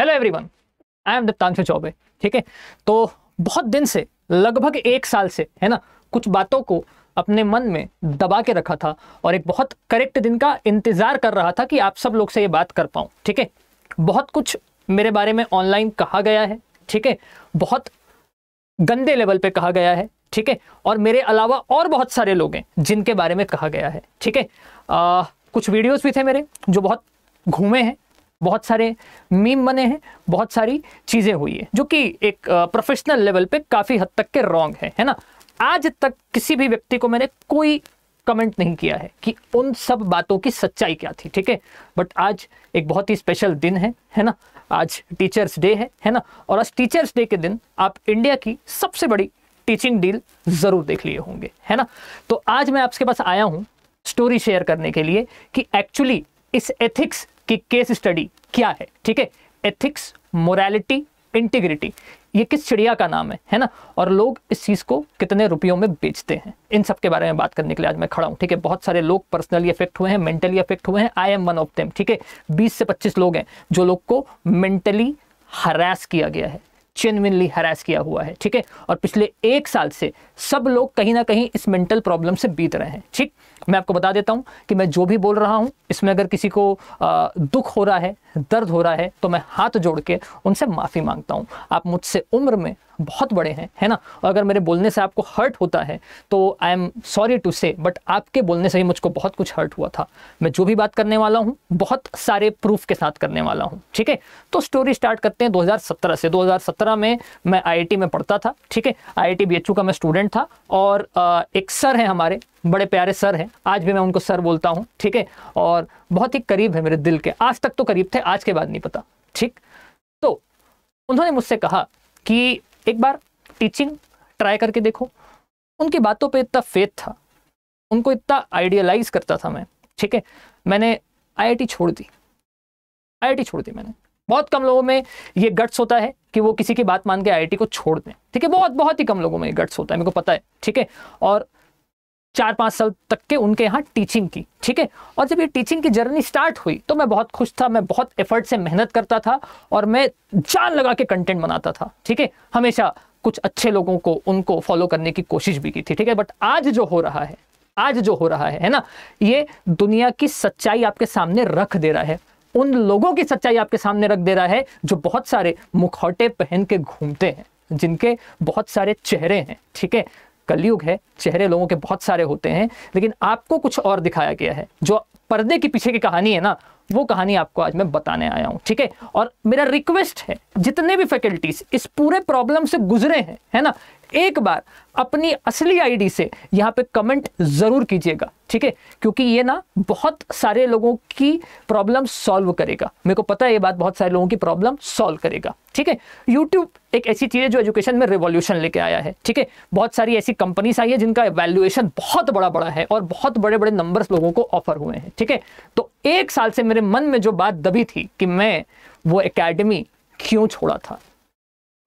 Hello everyone I am Dattanshu Choubey ठीक है तो बहुत दिन से लगभग एक साल से है ना कुछ बातों को अपने मन में दबा के रखा था और एक बहुत करेक्ट दिन का इंतज़ार कर रहा था कि आप सब लोग से ये बात कर पाऊँ ठीक है बहुत कुछ मेरे बारे में ऑनलाइन कहा गया है ठीक है बहुत गंदे लेवल पे कहा गया है ठीक है और मेरे अलावा और बहुत सारे लोग हैं जिनके बारे में कहा गया है ठीक है कुछ वीडियोस भी थे मेरे जो बहुत घूमे हैं बहुत सारे मीम बने हैं बहुत सारी चीज़ें हुई है जो कि एक प्रोफेशनल लेवल पे काफ़ी हद तक के रॉन्ग है है ना आज तक किसी भी व्यक्ति को मैंने कोई कमेंट नहीं किया है कि उन सब बातों की सच्चाई क्या थी ठीक है बट आज एक बहुत ही स्पेशल दिन है है ना आज टीचर्स डे है है ना और आज टीचर्स डे के दिन आप इंडिया की सबसे बड़ी टीचिंग डील ज़रूर देख लिए होंगे है ना तो आज मैं आपके पास आया हूँ स्टोरी शेयर करने के लिए कि एक्चुअली इस एथिक्स कि केस स्टडी क्या है ठीक है एथिक्स मोरालिटी इंटीग्रिटी ये किस चिड़िया का नाम है है ना और लोग इस चीज़ को कितने रुपयों में बेचते हैं इन सब के बारे में बात करने के लिए आज मैं खड़ा हूं ठीक है बहुत सारे लोग पर्सनली अफेक्ट हुए हैं मेंटली अफेक्ट हुए हैं I am one of them ठीक है बीस से पच्चीस लोग हैं जो लोग को मेंटली हरास किया गया है जेनविनली हरास किया हुआ है ठीक है और पिछले एक साल से सब लोग कहीं ना कहीं इस मेंटल प्रॉब्लम से बीत रहे हैं ठीक मैं आपको बता देता हूँ कि मैं जो भी बोल रहा हूँ इसमें अगर किसी को आ, दुख हो रहा है दर्द हो रहा है तो मैं हाथ जोड़ के उनसे माफ़ी मांगता हूँ आप मुझसे उम्र में बहुत बड़े हैं है ना और अगर मेरे बोलने से आपको हर्ट होता है तो I am sorry to say but आपके बोलने से ही मुझको बहुत कुछ हर्ट हुआ था मैं जो भी बात करने वाला हूँ बहुत सारे प्रूफ के साथ करने वाला हूँ ठीक है तो स्टोरी स्टार्ट करते हैं 2017 से 2017 में मैं आई में पढ़ता था ठीक है आई आई का मैं स्टूडेंट था और एक सर है हमारे बड़े प्यारे सर हैं आज भी मैं उनको सर बोलता हूँ ठीक है और बहुत ही करीब है मेरे दिल के आज तक तो करीब थे आज के बाद नहीं पता ठीक तो उन्होंने मुझसे कहा कि एक बार टीचिंग ट्राई करके देखो उनकी बातों पे इतना फेथ था उनको इतना आइडियलाइज करता था मैं ठीक है मैंने आईआईटी छोड़ दी आईआईटी छोड़ दी मैंने बहुत कम लोगों में ये गट्स होता है कि वो किसी की बात मान के आईआईटी को छोड़ दें ठीक है बहुत बहुत ही कम लोगों में ये गट्स होता है मेरे को पता है ठीक है और चार पाँच साल तक के उनके यहाँ टीचिंग की ठीक है और जब ये टीचिंग की जर्नी स्टार्ट हुई तो मैं बहुत खुश था मैं बहुत एफर्ट से मेहनत करता था और मैं जान लगा के कंटेंट बनाता था ठीक है हमेशा कुछ अच्छे लोगों को उनको फॉलो करने की कोशिश भी की थी ठीक है बट आज जो हो रहा है आज जो हो रहा है है ना ये दुनिया की सच्चाई आपके सामने रख दे रहा है उन लोगों की सच्चाई आपके सामने रख दे रहा है जो बहुत सारे मुखौटे पहन के घूमते हैं जिनके बहुत सारे चेहरे हैं ठीक है कलयुग है चेहरे लोगों के बहुत सारे होते हैं लेकिन आपको कुछ और दिखाया गया है जो पर्दे के पीछे की कहानी है ना वो कहानी आपको आज मैं बताने आया हूँ ठीक है और मेरा रिक्वेस्ट है जितने भी फैकल्टीज इस पूरे प्रॉब्लम से गुजरे हैं है ना एक बार अपनी असली आईडी से यहाँ पे कमेंट ज़रूर कीजिएगा ठीक है क्योंकि ये ना बहुत सारे लोगों की प्रॉब्लम सॉल्व करेगा मेरे को पता है ये बात बहुत सारे लोगों की प्रॉब्लम सॉल्व करेगा ठीक है यूट्यूब एक ऐसी चीज़ है जो एजुकेशन में रिवॉल्यूशन लेके आया है ठीक है बहुत सारी ऐसी कंपनीज आई है जिनका वैल्यूएशन बहुत बड़ा बड़ा है और बहुत बड़े बड़े नंबर्स लोगों को ऑफर हुए हैं ठीक है तो एक साल से मेरे मन में जो बात दबी थी कि मैं वो अकेडमी क्यों छोड़ा था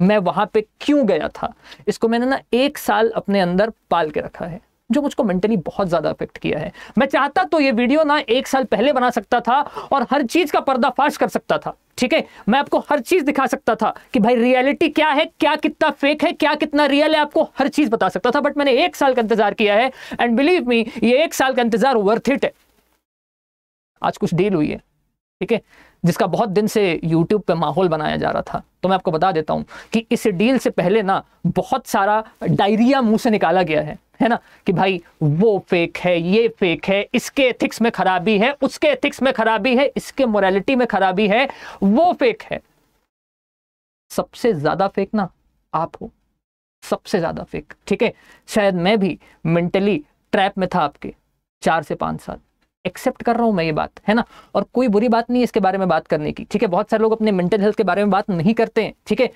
मैं वहां पे क्यों गया था इसको मैंने ना एक साल अपने अंदर पाल के रखा है जो मुझको मेंटली बहुत ज़्यादा अफेक्ट किया है मैं चाहता तो ये वीडियो ना एक साल पहले बना सकता था और हर चीज़ का पर्दाफाश कर सकता था ठीक है मैं आपको हर चीज़ दिखा सकता था कि भाई रियलिटी क्या है क्या कितना फेक है क्या कितना रियल है आपको हर चीज़ बता सकता था बट मैंने एक साल का इंतज़ार किया है एंड बिलीव मी ये एक साल का इंतज़ार वर्थ इट है आज कुछ डील हुई है ठीक है जिसका बहुत दिन से यूट्यूब पे माहौल बनाया जा रहा था तो मैं आपको बता देता हूं कि इस डील से पहले ना बहुत सारा डायरिया मुंह से निकाला गया है है ना कि भाई वो फेक है ये फेक है इसके एथिक्स में खराबी है उसके एथिक्स में खराबी है इसके मोरालिटी में खराबी है वो फेक है सबसे ज्यादा फेक ना आप हो सबसे ज्यादा फेक ठीक है शायद मैं भी मेंटली ट्रैप में था आपके चार से पांच साल एक्सेप्ट कर रहा हूँ मैं ये बात है ना और कोई बुरी बात नहीं है इसके बारे में बात करने की ठीक है बहुत सारे लोग अपने मेंटल हेल्थ के बारे में बात नहीं करते हैं ठीक है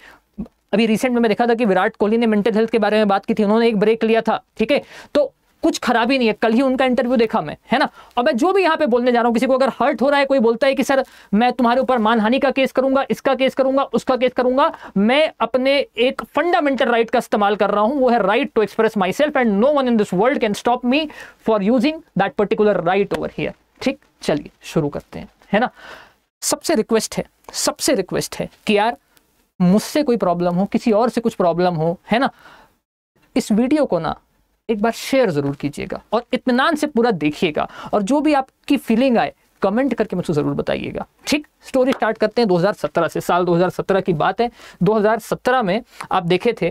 अभी रिसेंट में मैं देखा था कि विराट कोहली ने मेंटल हेल्थ के बारे में बात की थी उन्होंने एक ब्रेक लिया था ठीक है तो कुछ खराबी नहीं है कल ही उनका इंटरव्यू देखा मैं है ना और मैं जो भी यहाँ पे बोलने जा रहा हूँ किसी को अगर हर्ट हो रहा है कोई बोलता है कि सर मैं तुम्हारे ऊपर मानहानि का केस करूंगा इसका केस करूंगा उसका केस करूंगा मैं अपने एक फंडामेंटल राइट का इस्तेमाल कर रहा हूँ वो है right to express myself and no one in this world can stop me for using that particular right over here ठीक चलिए शुरू करते हैं है ना सबसे रिक्वेस्ट है सबसे रिक्वेस्ट है कि यार मुझसे कोई प्रॉब्लम हो किसी और से कुछ प्रॉब्लम हो है ना इस वीडियो को ना एक बार शेयर ज़रूर कीजिएगा और इतमान से पूरा देखिएगा और जो भी आपकी फीलिंग आए कमेंट करके मुझसे ज़रूर बताइएगा ठीक स्टोरी स्टार्ट करते हैं 2017 से साल 2017 की बात है 2017 में आप देखे थे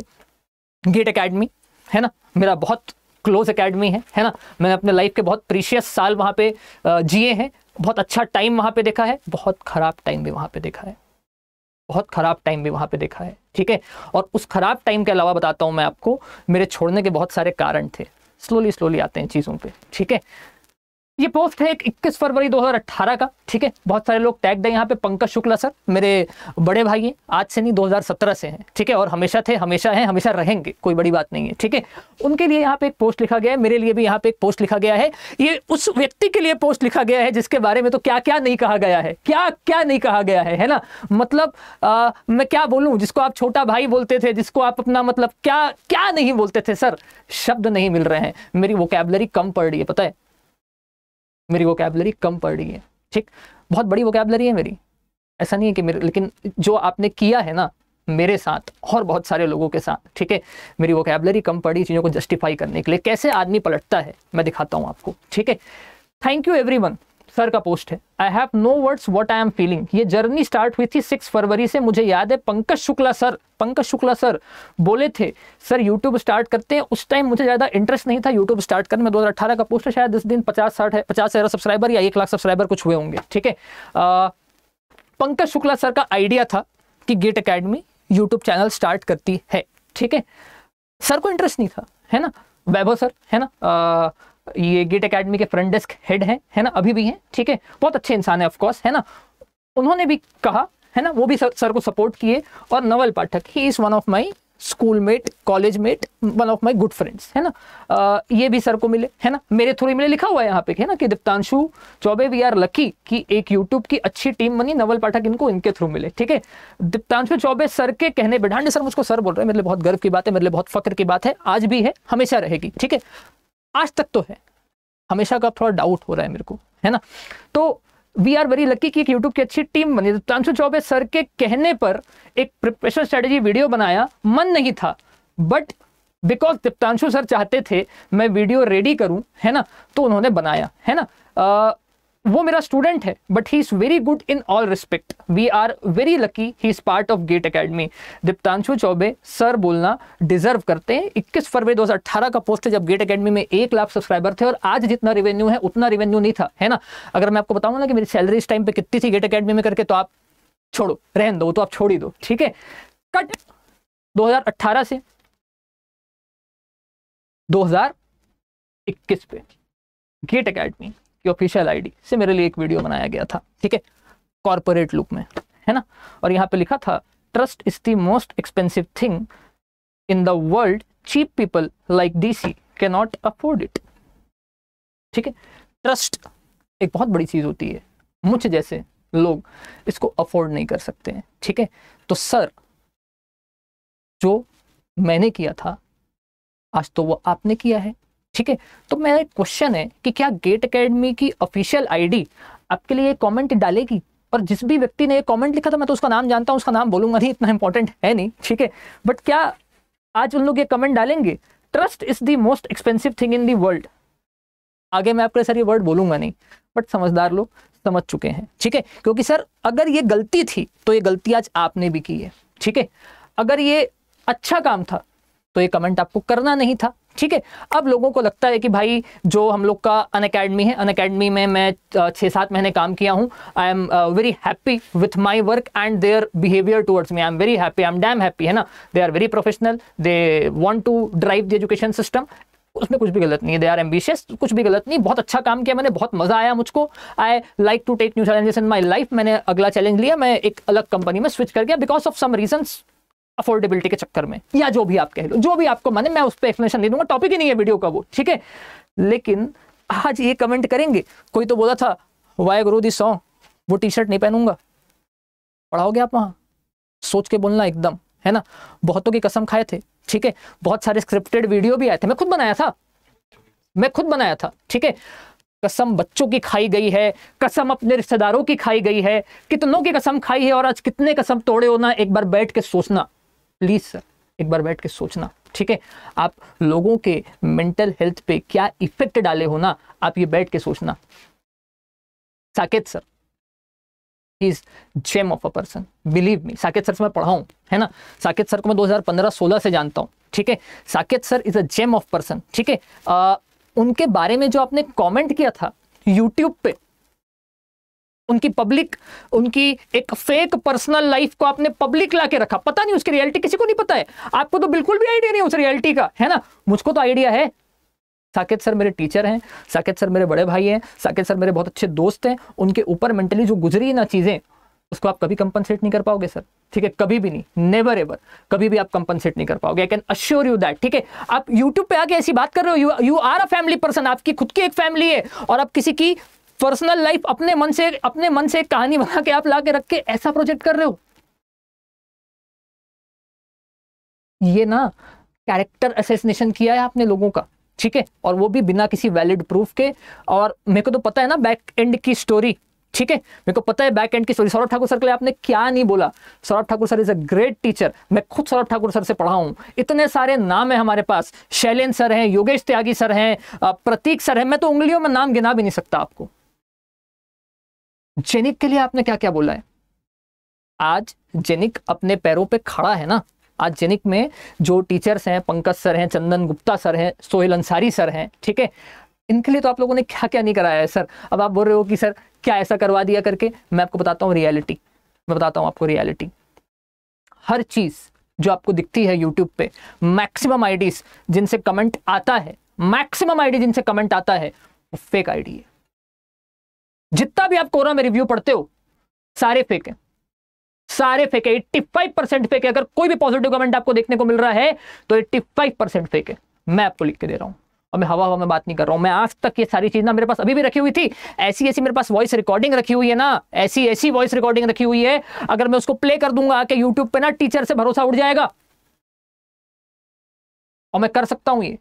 गेट अकेडमी है ना मेरा बहुत क्लोज अकेडमी है है ना मैंने अपने लाइफ के बहुत प्रीशियस साल वहाँ पे जिए हैं बहुत अच्छा टाइम वहाँ पे देखा है बहुत ख़राब टाइम भी वहाँ पे देखा है बहुत ख़राब टाइम भी वहां पे देखा है ठीक है और उस ख़राब टाइम के अलावा बताता हूं मैं आपको मेरे छोड़ने के बहुत सारे कारण थे स्लोली स्लोली आते हैं चीज़ों पे ठीक है ये पोस्ट है इक्कीस फरवरी 2018 का ठीक है बहुत सारे लोग टैग दें यहाँ पे पंकज शुक्ला सर मेरे बड़े भाई हैं आज से नहीं 2017 से हैं ठीक है और हमेशा थे हमेशा हैं हमेशा रहेंगे कोई बड़ी बात नहीं है ठीक है उनके लिए यहाँ पे एक पोस्ट लिखा गया है मेरे लिए भी यहाँ पे एक पोस्ट लिखा गया है ये उस व्यक्ति के लिए पोस्ट लिखा गया है जिसके बारे में तो क्या क्या नहीं कहा गया है क्या क्या नहीं कहा गया है है ना मतलब आ, मैं क्या बोलूँ जिसको आप छोटा भाई बोलते थे जिसको आप अपना मतलब क्या क्या नहीं बोलते थे सर शब्द नहीं मिल रहे हैं मेरी वोकेबलरी कम पड़ रही है पता है मेरी वोकेबलरी कम पड़ रही है ठीक बहुत बड़ी वोकेबलरी है मेरी ऐसा नहीं है कि मेरे लेकिन जो आपने किया है ना मेरे साथ और बहुत सारे लोगों के साथ ठीक है मेरी वोकेबलरी कम पड़ी चीज़ों को जस्टिफाई करने के लिए कैसे आदमी पलटता है मैं दिखाता हूँ आपको ठीक है थैंक यू एवरी सर का पोस्ट है I have no words what I am feeling ये जर्नी स्टार्ट हुई थी सिक्स फरवरी से मुझे याद है पंकज शुक्ला सर पंकज शुक्ला सर बोले थे सर यूट्यूब स्टार्ट करते हैं उस टाइम मुझे ज़्यादा इंटरेस्ट नहीं था यूट्यूब स्टार्ट करने में 2018 का पोस्ट है शायद इस दिन पचास साठ है पचास हज़ार सब्सक्राइबर या एक लाख सब्सक्राइबर कुछ हुए होंगे ठीक है पंकज शुक्ला सर का आइडिया था कि GATE Academy YouTube channel start करती है ठीक है सर को इंटरेस्ट नहीं था है ना वैभव सर है ना आ, ये गेट अकेडमी के फ्रंट डेस्क हेड है, है ना अभी भी हैं ठीक है बहुत अच्छे इंसान है ऑफकोर्स है ना उन्होंने भी कहा है ना वो भी सर, सर को सपोर्ट किए और Naval Pathak he is one of my school mate college mate one of my good friends है ना आ, ये भी सर को मिले है ना मेरे थोड़ी मिले लिखा हुआ है यहाँ पे है ना कि Diptanshu Choubey we are lucky कि एक यूट्यूब की अच्छी टीम बनी नवल पाठक इनको इनके थ्रू मिले ठीक है दीप्तांशु चौबे सर के कहने बिढ़ांडे सर मुझको सर बोल रहे हैं मेरे लिए बहुत गर्व की बात है मेरे लिए बहुत फक्र की बात है आज भी है हमेशा रहेगी ठीक है आज तक तो है हमेशा का थोड़ा डाउट हो रहा है मेरे को है ना तो वी आर वेरी लक्की कि एक यूट्यूब की अच्छी टीम बनी तो चौबे सर के कहने पर एक प्रिपरेशन स्ट्रेटेजी वीडियो बनाया मन नहीं था बट बिकॉज दीप्तांशु सर चाहते थे मैं वीडियो रेडी करूं है ना तो उन्होंने बनाया है ना आ, वो मेरा स्टूडेंट है but he is very good in all respect we are very lucky he is part of GATE Academy Diptanshu Choubey sir बोलना डिजर्व करते हैं 21 फरवरी 2018 का पोस्ट है जब गेट अकेडमी में एक लाख सब्सक्राइबर थे और आज जितना रेवेन्यू है उतना रेवेन्यू नहीं था है ना अगर मैं आपको बताऊँ ना कि मेरी सैलरी इस टाइम पर कितनी थी गेट अकेडमी में करके तो आप छोड़ो रहन दो तो आप छोड़ ही दो ठीक है कट 2018 से 2021 पे गेट अकेडमी की ऑफिशियल आईडी से मेरे लिए एक वीडियो बनाया गया था ठीक है कॉरपोरेट लुक में है ना और यहाँ पे लिखा था trust is the most expensive thing in the world cheap people like DC can not afford it ठीक है ट्रस्ट एक बहुत बड़ी चीज होती है मुझ जैसे लोग इसको अफोर्ड नहीं कर सकते हैं ठीक है तो सर जो मैंने किया था आज तो वो आपने किया है ठीक है तो मेरा एक क्वेश्चन है कि क्या गेट अकेडमी की ऑफिशियल आईडी आपके लिए कमेंट डालेगी और जिस भी व्यक्ति ने ये कमेंट लिखा था मैं तो उसका नाम जानता हूँ उसका नाम बोलूंगा नहीं इतना इंपॉर्टेंट है नहीं ठीक है बट क्या आज उन लोग ये कमेंट डालेंगे trust is the most expensive thing in the world आगे मैं आपके सर ये वर्ड बोलूंगा नहीं बट समझदार लोग समझ चुके हैं ठीक है क्योंकि सर अगर ये गलती थी तो ये गलती आज आपने भी की है ठीक है अगर ये अच्छा काम था तो ये कमेंट आपको करना नहीं था ठीक है अब लोगों को लगता है कि भाई जो हम लोग का अन अकेडमी है अन अकेडमी में मैं छः सात महीने काम किया हूँ I am very happy with my work and their behaviour towards me I am very happy I am damn happy है ना they are very professional they want to drive the education system उसमें कुछ भी गलत नहीं है they are ambitious कुछ भी गलत नहीं बहुत अच्छा काम किया मैंने बहुत मजा आया मुझको I like to take new challenges in my life मैंने अगला चैलेंज लिया मैं एक अलग कंपनी में स्विच कर गया because of some reason affordability के चक्कर में या जो भी आप कह लो जो भी आपको माने मैं उस पर एक्सप्लेनेशन दे दूंगा टॉपिक ही नहीं है वीडियो का वो ठीक है लेकिन आज ये कमेंट करेंगे कोई तो बोला था वाई गुरु दी सॉन्ग वो टी शर्ट नहीं पहनूंगा पढ़ाओगे आप वहां सोच के बोलना एकदम है ना बहुतों की कसम खाए थे ठीक है बहुत सारे स्क्रिप्टेड वीडियो भी आए थे मैं खुद बनाया था मैं खुद बनाया था ठीक है कसम बच्चों की खाई गई है कसम अपने रिश्तेदारों की खाई गई है कितनों की कसम खाई है और आज कितने कसम तोड़े होना एक बार बैठ के सोचना प्लीज़ सर एक बार बैठ के सोचना ठीक है आप लोगों के मेंटल हेल्थ पे क्या इफेक्ट डाले हो ना आप ये बैठ के सोचना Saket sir is gem of a person believe me Saket sir से मैं पढ़ा हूं है ना साकेत सर को मैं 2015-16 से जानता हूं ठीक है Saket sir is a gem of person ठीक है उनके बारे में जो आपने कॉमेंट किया था यूट्यूब पे उनकी पब्लिक उनकी एक फेक पर्सनल लाइफ को आपने पब्लिक ला के रखा पता नहीं उसकी रियलिटी किसी को नहीं पता है आपको तो बिल्कुल भी आइडिया नहीं उस रियलिटी का है ना मुझको तो आइडिया है साकेत सर मेरे टीचर हैं साकेत सर मेरे बड़े भाई हैं साकेत सर मेरे बहुत अच्छे दोस्त हैं उनके ऊपर मेंटली जो गुजरी ना चीज़ें उसको आप कभी कंपनसेट नहीं कर पाओगे सर ठीक है कभी भी नहीं नेवर एवर कभी भी आप कंपनसेट नहीं कर पाओगे I can assure you that ठीक है आप यूट्यूब पे आके ऐसी बात कर रहे हो you you are a family person आपकी खुद की एक फैमिली है और आप किसी की पर्सनल लाइफ अपने मन से अपने मन से एक कहानी बना के आप ला के रख के ऐसा प्रोजेक्ट कर रहे हो ये ना कैरेक्टर असेसिनेशन किया है आपने लोगों का ठीक है और वो भी बिना किसी वैलिड प्रूफ के और मेरे को तो पता है ना बैक एंड की स्टोरी ठीक है मेरे को पता है बैक एंड की स्टोरी सौरभ ठाकुर सर के लिए आपने क्या नहीं बोला Saurabh Thakur sir is a great teacher मैं खुद सौरभ ठाकुर सर से पढ़ा हूँ इतने सारे नाम है हमारे पास शैलेन सर हैं योगेश त्यागी सर हैं प्रतीक सर हैं मैं तो उंगलियों में नाम गिना भी नहीं सकता आपको जेनिक के लिए आपने क्या क्या बोला है आज जेनिक अपने पैरों पे खड़ा है ना आज जेनिक में जो टीचर्स हैं पंकज सर हैं चंदन गुप्ता सर हैं सोहेल अंसारी सर हैं ठीक है इनके लिए तो आप लोगों ने क्या क्या नहीं कराया है सर अब आप बोल रहे हो कि सर क्या ऐसा करवा दिया करके मैं आपको बताता हूँ रियलिटी मैं बताता हूँ आपको रियलिटी हर चीज़ जो आपको दिखती है यूट्यूब पे मैक्सिमम आईडीज जिनसे कमेंट आता है मैक्सिमम आईडी जिनसे कमेंट आता है वो फेक आईडी है जितना भी आप कोरा में रिव्यू पढ़ते हो सारे फेक है सारे फेक है फाइव परसेंट फेक है अगर कोई भी पॉजिटिव कमेंट आपको देखने को मिल रहा है तो एट्टी फाइव परसेंट फेक है मैं आपको लिख के दे रहा हूं और मैं हवा हवा में बात नहीं कर रहा हूं मैं आज तक ये सारी चीज़ ना मेरे पास अभी भी रखी हुई थी ऐसी ऐसी मेरे पास वॉइस रिकॉर्डिंग रखी हुई है ना ऐसी ऐसी वॉइस रिकॉर्डिंग रखी हुई है अगर मैं उसको प्ले कर दूंगा आके यूट्यूब पे ना टीचर से भरोसा उठ जाएगा और मैं कर सकता हूँ ये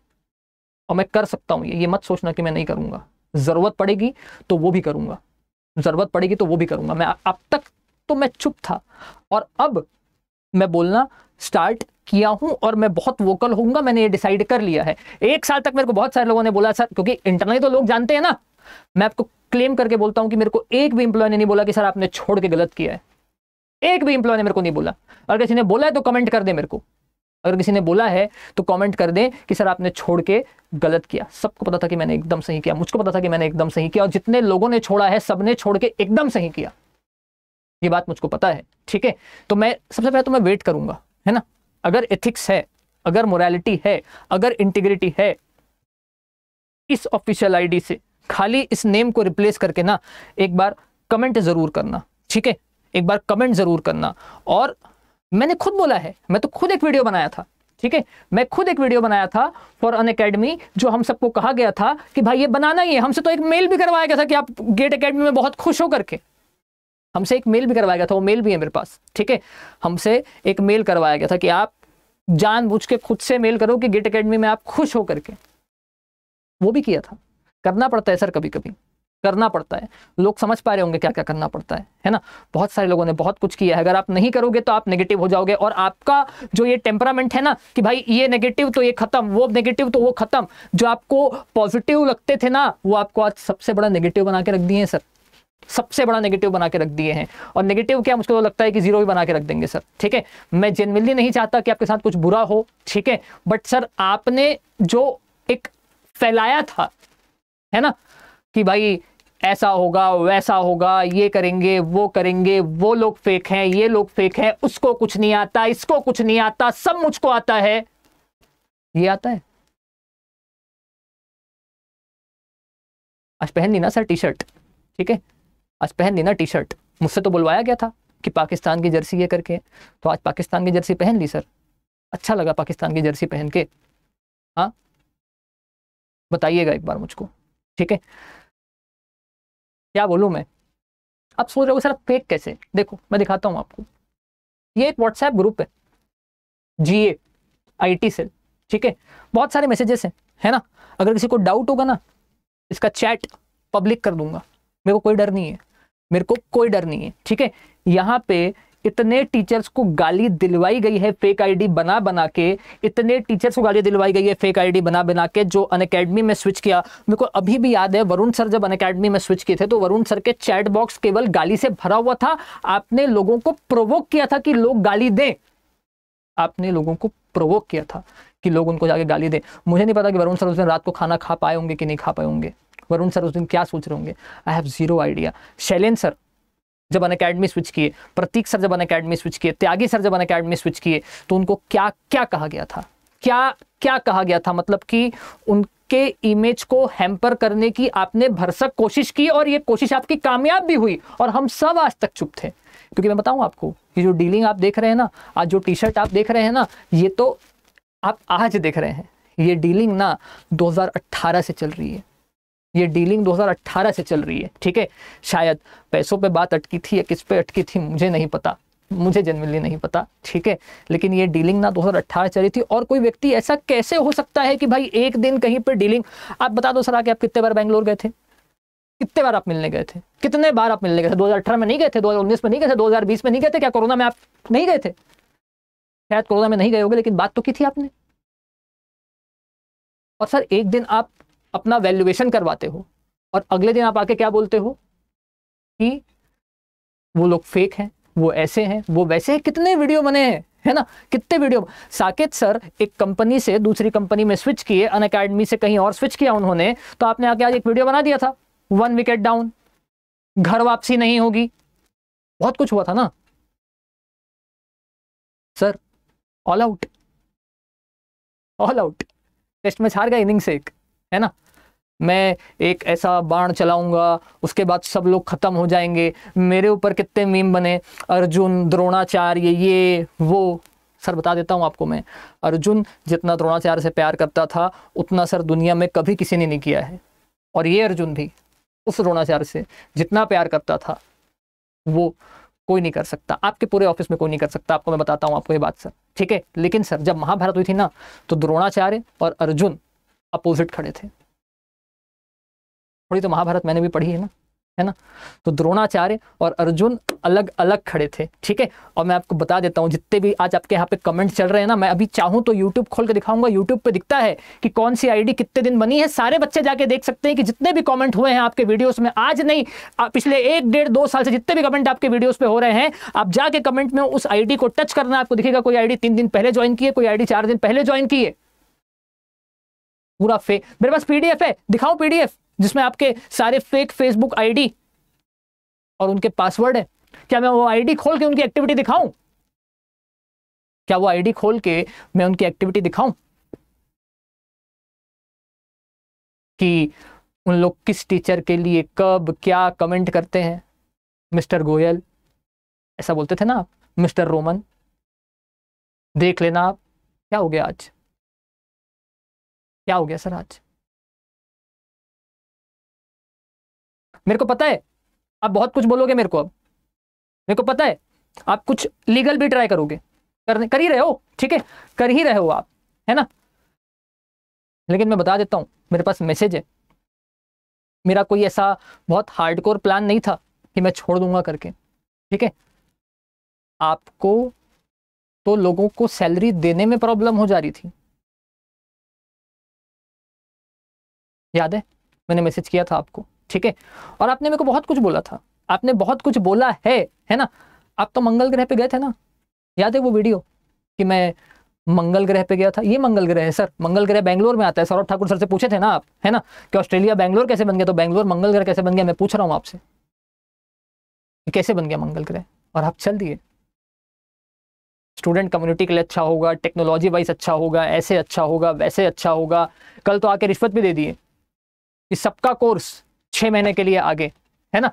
और मैं कर सकता हूं ये ये मत सोचना कि मैं नहीं करूंगा ज़रूरत पड़ेगी तो वो भी करूंगा ज़रूरत पड़ेगी तो वो भी करूंगा मैं अब तक तो मैं चुप था और अब मैं बोलना स्टार्ट किया हूं और मैं बहुत वोकल होऊंगा मैंने ये डिसाइड कर लिया है एक साल तक मेरे को बहुत सारे लोगों ने बोला सर क्योंकि इंटरनली तो लोग जानते हैं ना मैं आपको क्लेम करके बोलता हूं कि मेरे को एक भी इंप्लॉय ने नहीं बोला कि सर आपने छोड़ के गलत किया है एक भी इंप्लॉय ने मेरे को नहीं बोला अगर किसी ने बोला है तो कमेंट कर दे मेरे को अगर किसी ने बोला है तो कमेंट कर दें कि सर आपने छोड़ के गलत किया सबको पता था कि मैंने एकदम सही किया मुझको पता था कि मैंने एकदम सही किया और जितने लोगों ने छोड़ा है सबने छोड़ के एकदम सही किया ये बात मुझको पता है ठीक है तो मैं सबसे पहले तो मैं वेट करूंगा है ना अगर एथिक्स है अगर मोरालिटी है अगर इंटीग्रिटी है इस ऑफिशियल आईडी से खाली इस नेम को रिप्लेस करके ना एक बार कमेंट जरूर करना ठीक है एक बार कमेंट जरूर करना और मैंने खुद बोला है मैं तो खुद एक वीडियो बनाया था ठीक है मैं खुद एक वीडियो बनाया था फॉर अन अकेडमी जो हम सबको कहा गया था कि भाई ये बनाना ही है हमसे तो एक मेल भी करवाया गया था कि आप गेट अकेडमी में बहुत खुश हो करके हमसे एक मेल भी करवाया गया था वो मेल भी है मेरे पास ठीक है हमसे एक मेल करवाया गया था कि आप जानबूझ के खुद से मेल करो कि गेट अकेडमी में आप खुश हो करके वो भी किया था करना पड़ता है सर कभी कभी करना पड़ता है लोग समझ पा रहे होंगे क्या क्या करना पड़ता है है ना बहुत सारे लोगों ने बहुत कुछ किया है अगर आप नहीं करोगे तो आप नेगेटिव हो जाओगे और आपका जो ये टेम्परामेंट है ना कि भाई ये नेगेटिव तो ये खत्म वो नेगेटिव तो वो खत्म जो आपको पॉजिटिव लगते थे ना वो आपको आज सबसे बड़ा नेगेटिव बना के रख दिए हैं सर सबसे बड़ा नेगेटिव बना के रख दिए हैं और नेगेटिव क्या मुझको तो लगता है कि जीरो भी बना के रख देंगे सर ठीक है मैं जेनविनली नहीं चाहता कि आपके साथ कुछ बुरा हो ठीक है बट सर आपने जो एक फैलाया था है ना कि भाई ऐसा होगा वैसा होगा ये करेंगे वो करेंगे वो लोग फेक हैं ये लोग फेक हैं उसको कुछ नहीं आता इसको कुछ नहीं आता सब मुझको आता है ये आता है आज पहन दी ना सर टी शर्ट ठीक है आज पहन दी ना टी शर्ट मुझसे तो बुलवाया गया था कि पाकिस्तान की जर्सी ये करके तो आज पाकिस्तान की जर्सी पहन ली सर अच्छा लगा पाकिस्तान की जर्सी पहन के हाँ बताइएगा एक बार मुझको ठीक है क्या बोलू मैं आप सोच रहे हो सर फेक कैसे देखो मैं दिखाता हूँ आपको ये एक व्हाट्सएप ग्रुप है जी ए आई टी सेल ठीक है बहुत सारे मैसेजेस हैं है ना अगर किसी को डाउट होगा ना इसका चैट पब्लिक कर दूंगा मेरे को कोई डर नहीं है मेरे को कोई डर नहीं है ठीक है यहाँ पे इतने टीचर्स को गाली दिलवाई गई है फेक आईडी बना बना के इतने टीचर्स को गाली दिलवाई गई है फेक आईडी बना बना के जो अन में स्विच किया मेरे को अभी भी याद है वरुण सर जब अन में स्विच किए थे तो वरुण सर के चैट बॉक्स केवल गाली से भरा हुआ था आपने लोगों को प्रोवोक किया था कि लोग गाली दें आपने लोगों को प्रोवोक किया था कि लोग उनको जाके गाली दें मुझे नहीं पता कि वरुण सर उस दिन रात को खाना खा पाए होंगे कि नहीं खा पाए होंगे वरुण सर उस दिन क्या सोच रहे होंगे I have zero idea Shailen sir जब अनकेडमी अकेडमी स्विच किए प्रतीक सर जब अनकेडमी अकेडमी स्विच किए त्यागी सर जब अनकेडमी अकेडमी स्विच किए तो उनको क्या क्या कहा गया था क्या क्या कहा गया था मतलब कि उनके इमेज को हैम्पर करने की आपने भरसक कोशिश की और ये कोशिश आपकी कामयाब भी हुई और हम सब आज तक चुप थे क्योंकि मैं बताऊं आपको ये जो डीलिंग आप देख रहे हैं ना आज जो टी शर्ट आप देख रहे हैं ना ये तो आप आज देख रहे हैं ये डीलिंग ना 2018 से चल रही है ये डीलिंग 2018 से चल रही है ठीक है शायद पैसों पे बात अटकी थी या किस पे अटकी थी मुझे नहीं पता मुझे जनवली नहीं पता ठीक है लेकिन ये डीलिंग ना 2018 चली थी और कोई व्यक्ति ऐसा कैसे हो सकता है कि भाई एक दिन कहीं पर डीलिंग आप बता दो सर आके आप कितने बार बैंगलोर गए थे कितने बार आप मिलने गए थे कितने बार आप मिलने गए थे दो में नहीं गए थे दो में नहीं गए थे दो में नहीं गए थे क्या कोरोना में आप नहीं गए थे शायद कोरोना में नहीं गए होगे लेकिन बात तो की थी आपने और सर एक दिन आप अपना वैल्यूएशन करवाते हो और अगले दिन आप आके क्या बोलते हो कि वो लोग फेक हैं वो ऐसे हैं वो वैसे हैं कितने वीडियो बने हैं है ना कितने वीडियो साकेत सर एक कंपनी से दूसरी कंपनी में स्विच किए अन अकेडमी से कहीं और स्विच किया उन्होंने तो आपने आके आज एक वीडियो बना दिया था वन विकेट डाउन घर वापसी नहीं होगी बहुत कुछ हुआ था ना sir all out all out test match हार गया इनिंग से एक है ना मैं एक ऐसा बाण चलाऊंगा उसके बाद सब लोग ख़त्म हो जाएंगे मेरे ऊपर कितने मीम बने अर्जुन द्रोणाचार्य ये वो सर बता देता हूँ आपको मैं अर्जुन जितना द्रोणाचार्य से प्यार करता था उतना सर दुनिया में कभी किसी ने नहीं किया है और ये अर्जुन भी उस द्रोणाचार्य से जितना प्यार करता था वो कोई नहीं कर सकता आपके पूरे ऑफिस में कोई नहीं कर सकता आपको मैं बताता हूँ आपको ये बात सर ठीक है लेकिन सर जब महाभारत हुई थी ना तो द्रोणाचार्य और अर्जुन अपोजिट खड़े थे थोड़ी तो महाभारत मैंने भी पढ़ी है ना है ना तो द्रोणाचार्य और अर्जुन अलग अलग खड़े थे ठीक है और मैं आपको बता देता हूँ जितने भी आज आपके यहाँ पे कमेंट चल रहे हैं ना मैं अभी चाहूँ तो यूट्यूब खोल के दिखाऊंगा यूट्यूब पे दिखता है कि कौन सी आईडी कितने दिन बनी है सारे बच्चे जाके देख सकते हैं कि जितने भी कॉमेंट हुए हैं आपके वीडियोज में आज नहीं पिछले एक डेढ़ साल से जितने भी कमेंट आपके वीडियोज पे हो रहे हैं आप जाके कमेंट में उस आई को टच करना आपको दिखेगा कोई आई डी दिन पहले ज्वाइन किए कोई आई चार दिन पहले ज्वाइन किए पूरा फे मेरे पास पीडीएफ है दिखाओ पीडीएफ जिसमें आपके सारे फेक फेसबुक आईडी और उनके पासवर्ड है क्या मैं वो आईडी खोल के उनकी एक्टिविटी दिखाऊं क्या वो आईडी खोल के मैं उनकी एक्टिविटी दिखाऊं कि उन लोग किस टीचर के लिए कब क्या कमेंट करते हैं मिस्टर गोयल ऐसा बोलते थे ना आप मिस्टर रोमन देख लेना आप क्या हो गया आज क्या हो गया सर आज मेरे को पता है आप बहुत कुछ बोलोगे मेरे को अब मेरे को पता है आप कुछ लीगल भी ट्राई करोगे कर कर ही रहे हो ठीक है कर ही रहे हो आप है ना लेकिन मैं बता देता हूँ मेरे पास मैसेज है मेरा कोई ऐसा बहुत हार्डकोर प्लान नहीं था कि मैं छोड़ दूंगा करके ठीक है आपको तो लोगों को सैलरी देने में प्रॉब्लम हो जा रही थी याद है मैंने मैसेज किया था आपको ठीक है और आपने मेरे को बहुत कुछ बोला था आपने बहुत कुछ बोला है है ना आप तो मंगल ग्रह पे गए थे ना याद है वो वीडियो कि मैं मंगल ग्रह पे गया था ये मंगल ग्रह है सर मंगल ग्रह बैंगलोर में आता है सौरभ ठाकुर सर से पूछे थे ना आप है ना कि ऑस्ट्रेलिया बैंगलोर कैसे बन गया तो बैंगलोर मंगल ग्रह कैसे बन गया मैं पूछ रहा हूँ आपसे कैसे बन गया मंगल ग्रह और आप चल दिए स्टूडेंट कम्युनिटी के लिए अच्छा होगा टेक्नोलॉजी वाइज अच्छा होगा ऐसे अच्छा होगा वैसे अच्छा होगा कल तो आके रिश्वत भी दे दिए इस सबका कोर्स छह महीने के लिए आगे है ना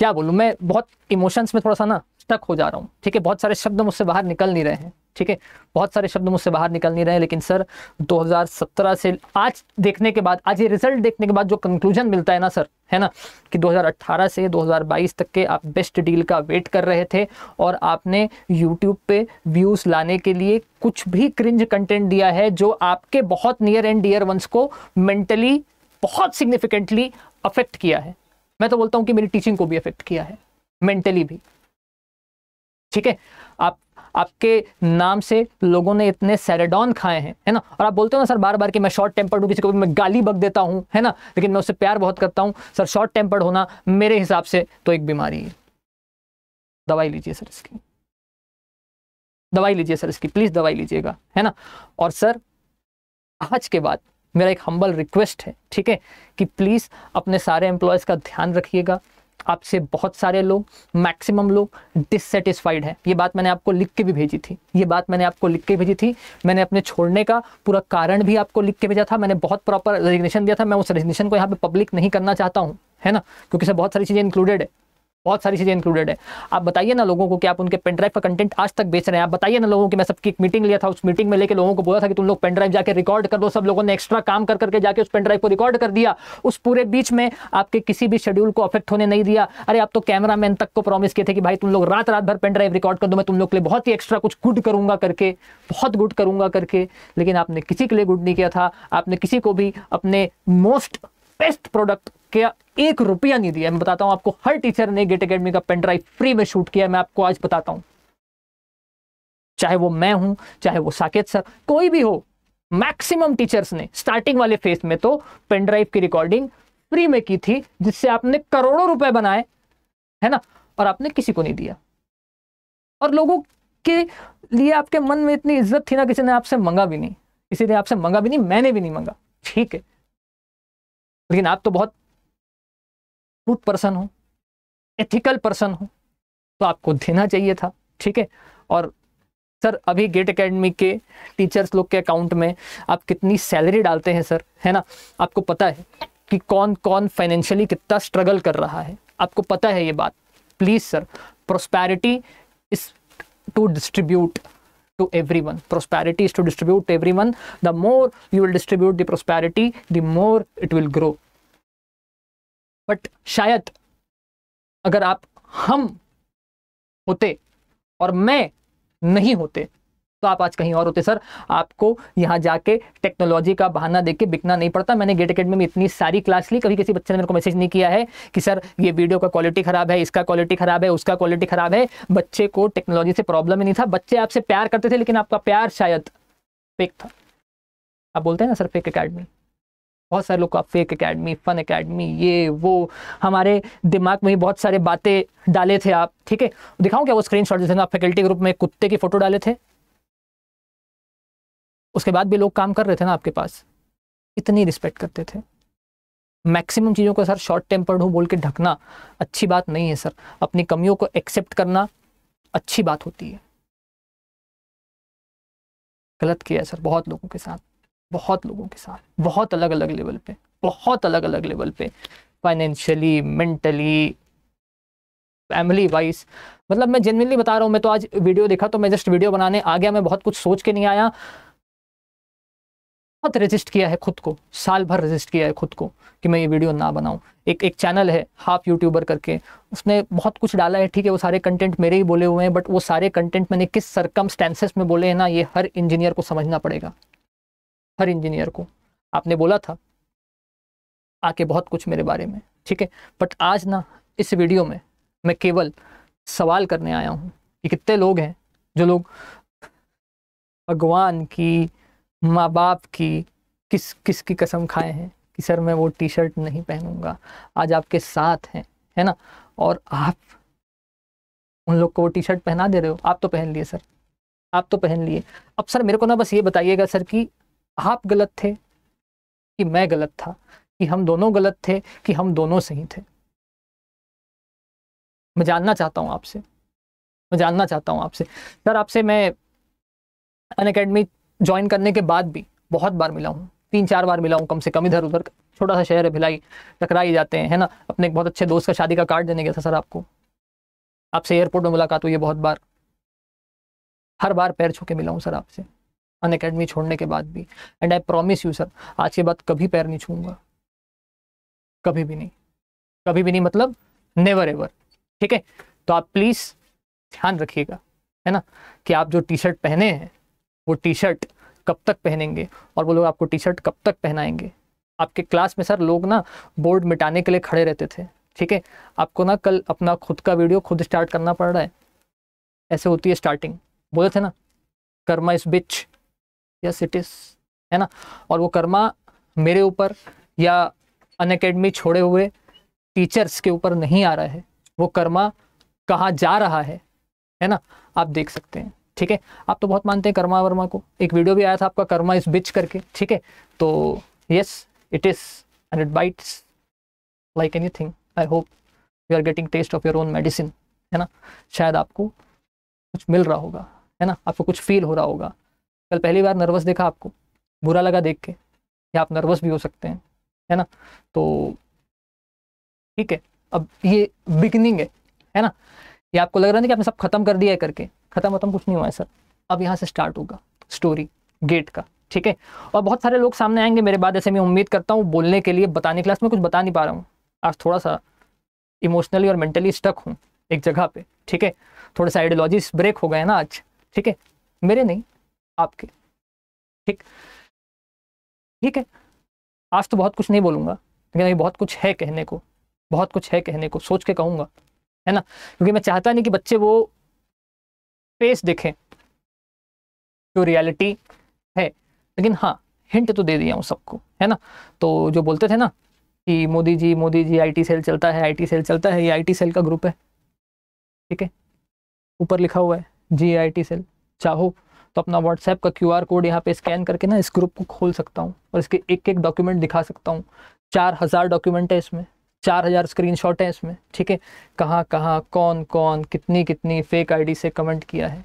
क्या बोलू मैं बहुत इमोशंस में थोड़ा सा ना स्टक हो जा रहा हूं ठीक है बहुत सारे शब्द मुझसे बाहर निकल नहीं रहे हैं ठीक है बहुत सारे शब्द मुझसे बाहर निकल नहीं रहे लेकिन सर 2017 से आज देखने के बाद आज ये रिजल्ट देखने के बाद जो कंक्लूजन मिलता है ना सर है ना कि 2018 से 2022 तक के आप बेस्ट डील का वेट कर रहे थे और आपने यूट्यूब पे व्यूज़ लाने के लिए कुछ भी क्रिंज कंटेंट दिया है जो आपके बहुत नियर एंड डियर वंस को मेंटली बहुत सिग्निफिकेंटली अफेक्ट किया है मैं तो बोलता हूँ कि मेरी टीचिंग को भी अफेक्ट किया है मेंटली भी ठीक है आप आपके नाम से लोगों ने इतने सेरेडॉन खाए हैं है ना और आप बोलते हो ना सर बार बार कि मैं शॉर्ट टेम्पर्ड हूँ किसी को भी मैं गाली बक देता हूँ है ना लेकिन मैं उससे प्यार बहुत करता हूँ सर शॉर्ट टेम्पर्ड होना मेरे हिसाब से तो एक बीमारी है दवाई लीजिए सर इसकी दवाई लीजिए सर इसकी प्लीज़ दवाई लीजिएगा है ना और सर आज के बाद मेरा एक हम्बल रिक्वेस्ट है ठीक है कि प्लीज़ अपने सारे एम्प्लॉयज़ का ध्यान रखिएगा आपसे बहुत सारे लोग मैक्सिमम लोग डिससेटिस्फाइड हैं ये बात मैंने आपको लिख के भी भेजी थी ये बात मैंने आपको लिख के भेजी थी मैंने अपने छोड़ने का पूरा कारण भी आपको लिख के भेजा था मैंने बहुत प्रॉपर रेजिग्नेशन दिया था मैं उस रेजिग्नेशन को यहाँ पे पब्लिक नहीं करना चाहता हूँ है ना क्योंकि सर बहुत सारी चीज़ें इंक्लूडेड है बहुत सारी चीज़ें इंक्लूडेड है आप बताइए ना लोगों को कि आप उनके पेन ड्राइव का कंटेंट आज तक बेच रहे हैं आप बताइए ना लोगों की मैं सबकी एक मीटिंग लिया था उस मीटिंग में लेके लोगों को बोला था कि तुम लोग पेन ड्राइव जाकर रिकॉर्ड कर दो सब लोगों ने एक्स्ट्रा काम कर करके जाके उस पेन ड्राइव को रिकॉर्ड कर दिया उस पूरे बीच में आपके किसी भी शेड्यूल को अफेक्ट होने नहीं दिया अरे आप तो कैमरा मैन तक को प्रॉमिस किए थे कि भाई तुम लोग रात रात भर पेन ड्राइव रिकॉर्ड कर दो मैं तुम लोग के लिए बहुत ही एक्स्ट्रा कुछ गुड करूंगा करके बहुत गुड करूंगा करके लेकिन आपने किसी के लिए गुड नहीं किया था आपने किसी को भी अपने मोस्ट बेस्ट प्रोडक्ट क्या एक रुपया नहीं दिया मैं बताता हूं आपको हर टीचर ने गेट अकेडमी का पेन ड्राइव फ्री में शूट किया मैं आपको आज बताता हूं चाहे वो मैं हूं चाहे वो साकेत सर कोई भी हो मैक्सिमम टीचर्स ने स्टार्टिंग वाले फेज में तो पेन ड्राइव की रिकॉर्डिंग फ्री में की थी जिससे आपने करोड़ों रुपए बनाए है ना और आपने किसी को नहीं दिया और लोगों के लिए आपके मन में इतनी इज्जत थी ना किसी ने आपसे मंगा भी नहीं किसी ने आपसे मंगा भी नहीं मैंने भी नहीं मंगा ठीक है लेकिन आप तो बहुत रूट पर्सन हो एथिकल पर्सन हो तो आपको देना चाहिए था ठीक है और सर अभी गेट एकेडमी के टीचर्स लोग के अकाउंट में आप कितनी सैलरी डालते हैं सर है ना आपको पता है कि कौन कौन फाइनेंशियली कितना स्ट्रगल कर रहा है आपको पता है ये बात please sir prosperity is to distribute to everyone. Prosperity is to distribute to everyone. The more you will distribute the prosperity, the more it will grow. but shayad agar aap hum hote aur main nahi hote तो आप आज कहीं और होते sir आपको यहाँ जाके technology का बहाना देके बिकना नहीं पड़ता मैंने गेट अकेडमी में इतनी सारी क्लास ली कभी किसी बच्चे ने मेरे को मैसेज नहीं किया है कि सर ये वीडियो का क्वालिटी खराब है इसका क्वालिटी खराब है उसका क्वालिटी खराब है बच्चे को टेक्नोलॉजी से प्रॉब्लम ही नहीं था बच्चे आपसे प्यार करते थे लेकिन आपका प्यार शायद फेक था आप बोलते हैं ना सर फेक अकेडमी बहुत सारे लोग का फेक अकेडमी फन अकेडमी ये वो हमारे दिमाग में बहुत सारे बातें डाले थे आप ठीक है दिखाऊं क्या वो स्क्रीन शॉट जैसे आप फैकल्टी ग्रुप में कुत्ते की फोटो डाले थे उसके बाद भी लोग काम कर रहे थे ना आपके पास इतनी रिस्पेक्ट करते थे मैक्सिमम चीज़ों को सर शॉर्ट टेम्पर्ड हूँ बोल के ढकना अच्छी बात नहीं है सर अपनी कमियों को एक्सेप्ट करना अच्छी बात होती है गलत किया सर बहुत लोगों के साथ बहुत लोगों के साथ बहुत अलग अलग लेवल पे बहुत अलग अलग लेवल पे फाइनेंशियली मेंटली फैमिली वाइज मतलब मैं जेनविनली बता रहा हूँ मैं तो आज वीडियो देखा तो मैं जस्ट वीडियो बनाने आ गया मैं बहुत कुछ सोच के नहीं आया बहुत रजिस्ट किया है खुद को साल भर रजिस्ट किया है खुद को कि मैं ये वीडियो ना बनाऊं एक एक चैनल है हाफ यूट्यूबर करके उसने बहुत कुछ डाला है ठीक है वो सारे कंटेंट मेरे ही बोले हुए हैं बट वो सारे कंटेंट मैंने किस सरकम में बोले हैं ना ये हर इंजीनियर को समझना पड़ेगा हर इंजीनियर को आपने बोला था आके बहुत कुछ मेरे बारे में ठीक है बट आज ना इस वीडियो में मैं केवल सवाल करने आया हूँ कि कितने लोग हैं जो लोग भगवान की माँ बाप की किस किस की कसम खाए हैं कि सर मैं वो टी शर्ट नहीं पहनूंगा आज आपके साथ हैं है ना और आप उन लोग को वो टी शर्ट पहना दे रहे हो आप तो पहन लिए सर आप तो पहन लिए अब सर मेरे को ना बस ये बताइएगा सर कि आप गलत थे कि मैं गलत था कि हम दोनों गलत थे कि हम दोनों सही थे मैं जानना चाहता हूँ आपसे मैं जानना चाहता हूँ आपसे सर आपसे मैं अन अकेडमी ज्वाइन करने के बाद भी बहुत बार मिला हूँ तीन चार बार मिला हूँ कम से कम इधर उधर छोटा सा शहर है भिलाई टकरा ही जाते हैं है ना अपने एक बहुत अच्छे दोस्त का शादी का कार्ड देने गया था सर आपको आपसे एयरपोर्ट में मुलाकात हुई है बहुत बार हर बार पैर छू के मिला हूँ सर आपसे अन अकेडमी छोड़ने के बाद भी and I promise you sir आज के बाद कभी पैर नहीं छूंगा कभी भी नहीं कभी भी नहीं मतलब नेवर एवर ठीक है तो आप प्लीज़ ध्यान रखिएगा है ना कि आप जो टी शर्ट पहने हैं वो टी शर्ट कब तक पहनेंगे और वो लोग आपको टी शर्ट कब तक पहनाएंगे आपके क्लास में सर लोग ना बोर्ड मिटाने के लिए खड़े रहते थे ठीक है आपको ना कल अपना खुद का वीडियो खुद स्टार्ट करना पड़ रहा है ऐसे होती है स्टार्टिंग बोले थे ना कर्मा इस बिच या इट इज़ है ना और वो कर्मा मेरे ऊपर या अन अकेडमी छोड़े हुए टीचर्स के ऊपर नहीं आ रहा है वो कर्मा कहाँ जा रहा है है ना आप देख सकते हैं ठीक है आप तो बहुत मानते हैं कर्मा वर्मा को एक वीडियो भी आया था आपका कर्मा इस बिच करके ठीक है तो yes it is and it bites like anything I hope you are getting taste of your own medicine है ना शायद आपको कुछ मिल रहा होगा है ना आपको कुछ फील हो रहा होगा कल पहली बार नर्वस देखा आपको बुरा लगा देख के या आप नर्वस भी हो सकते हैं है ना तो ठीक है अब ये बिगनिंग है है ना ये आपको लग रहा है ना कि आपने सब खत्म कर दिया है करके खत्म खत्म कुछ नहीं हुआ है सर अब यहाँ से स्टार्ट होगा स्टोरी गेट का ठीक है और बहुत सारे लोग सामने आएंगे मेरे बाद ऐसे मैं उम्मीद करता हूँ बोलने के लिए बताने क्लास में कुछ बता नहीं पा रहा हूँ आज थोड़ा सा इमोशनली और मेंटली स्टक हूँ एक जगह पे ठीक है थोड़े सा आइडियोलॉजी ब्रेक हो गए ना आज ठीक है मेरे नहीं आपके ठीक ठीक है आज तो बहुत कुछ नहीं बोलूँगा लेकिन अभी बहुत कुछ है कहने को बहुत कुछ है कहने को सोच के कहूँगा है ना क्योंकि मैं चाहता नहीं कि बच्चे वो फेस देखें जो रियलिटी है लेकिन हाँ हिंट तो दे दिया हूँ सबको है ना तो जो बोलते थे ना कि मोदी जी मोदी जी आईटी सेल चलता है आईटी सेल चलता है ये आईटी सेल का ग्रुप है ठीक है ऊपर लिखा हुआ है जी आईटी सेल चाहो तो अपना व्हाट्सएप का क्यूआर कोड यहाँ पे स्कैन करके ना इस ग्रुप को खोल सकता हूँ और इसके एक एक डॉक्यूमेंट दिखा सकता हूँ चार हज़ार डॉक्यूमेंट है इसमें चार हज़ार स्क्रीन शॉट हैं इसमें ठीक है कहाँ कहाँ कौन कौन कितनी कितनी फेक आईडी से कमेंट किया है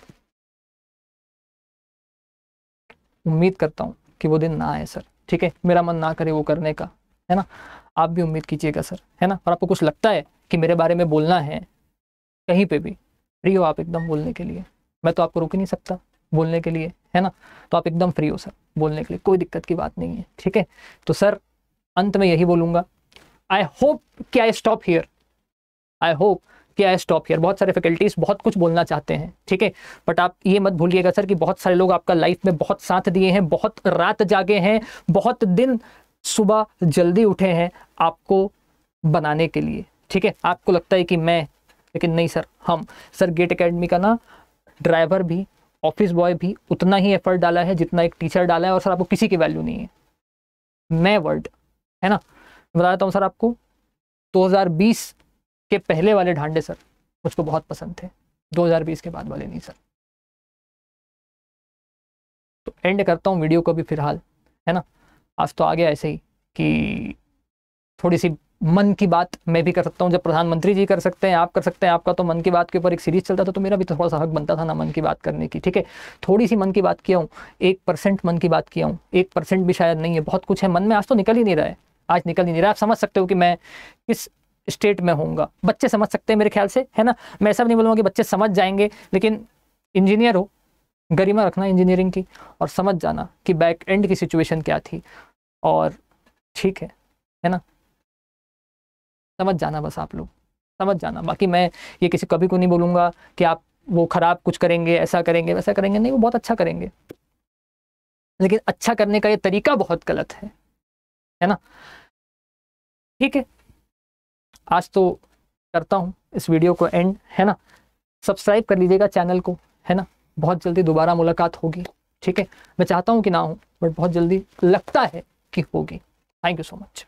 उम्मीद करता हूँ कि वो दिन ना आए सर ठीक है मेरा मन ना करे वो करने का है ना आप भी उम्मीद कीजिएगा सर है ना और आपको कुछ लगता है कि मेरे बारे में बोलना है कहीं पे भी फ्री हो आप एकदम बोलने के लिए मैं तो आपको रोक ही नहीं सकता बोलने के लिए है ना तो आप एकदम फ्री हो सर बोलने के लिए कोई दिक्कत की बात नहीं है ठीक है तो सर अंत में यही बोलूँगा आई होप कि I stop here I hope कि आई स्टॉप हियर बहुत सारे फैकल्टीज़ बहुत कुछ बोलना चाहते हैं ठीक है बट आप ये मत भूलिएगा सर कि बहुत सारे लोग आपका लाइफ में बहुत साथ दिए हैं बहुत रात जागे हैं बहुत दिन सुबह जल्दी उठे हैं आपको बनाने के लिए ठीक है आपको लगता है कि मैं लेकिन नहीं सर हम सर गेट अकेडमी का ना ड्राइवर भी ऑफिस बॉय भी उतना ही एफर्ट डाला है जितना एक टीचर डाला है और सर आपको किसी की वैल्यू नहीं है मैं वर्ड है ना बता देता हूँ सर आपको 2020 के पहले वाले ढांडे सर मुझको बहुत पसंद थे 2020 के बाद वाले नहीं सर तो एंड करता हूँ वीडियो को भी फिलहाल है ना आज तो आ गया ऐसे ही कि थोड़ी सी मन की बात मैं भी कर सकता हूँ जब प्रधानमंत्री जी कर सकते हैं आप कर सकते हैं आपका तो मन की बात के ऊपर एक सीरीज चलता था तो मेरा भी तो थोड़ा सा हक बनता था ना मन की बात करने की ठीक है थोड़ी सी मन की बात किया हूँ एक परसेंट मन की बात किया हूँ एक परसेंट भी शायद नहीं है बहुत कुछ है मन में आज तो निकल ही नहीं रहा है आज निकल नहीं रहा आप समझ सकते हो कि मैं किस स्टेट में होऊंगा बच्चे समझ सकते हैं मेरे ख्याल से है ना मैं ऐसा नहीं बोलूँगा कि बच्चे समझ जाएंगे लेकिन इंजीनियर हो गरिमा रखना इंजीनियरिंग की और समझ जाना कि बैक एंड की सिचुएशन क्या थी और ठीक है है ना समझ जाना बस आप लोग समझ जाना बाकी मैं ये किसी कभी को नहीं बोलूँगा कि आप वो ख़राब कुछ करेंगे ऐसा करेंगे वैसा करेंगे नहीं वो बहुत अच्छा करेंगे लेकिन अच्छा करने का ये तरीका बहुत गलत है है ना ठीक है आज तो करता हूँ इस वीडियो को एंड है ना सब्सक्राइब कर लीजिएगा चैनल को है ना बहुत जल्दी दोबारा मुलाकात होगी ठीक है मैं चाहता हूँ कि ना हो बट बहुत जल्दी लगता है कि होगी थैंक यू सो मच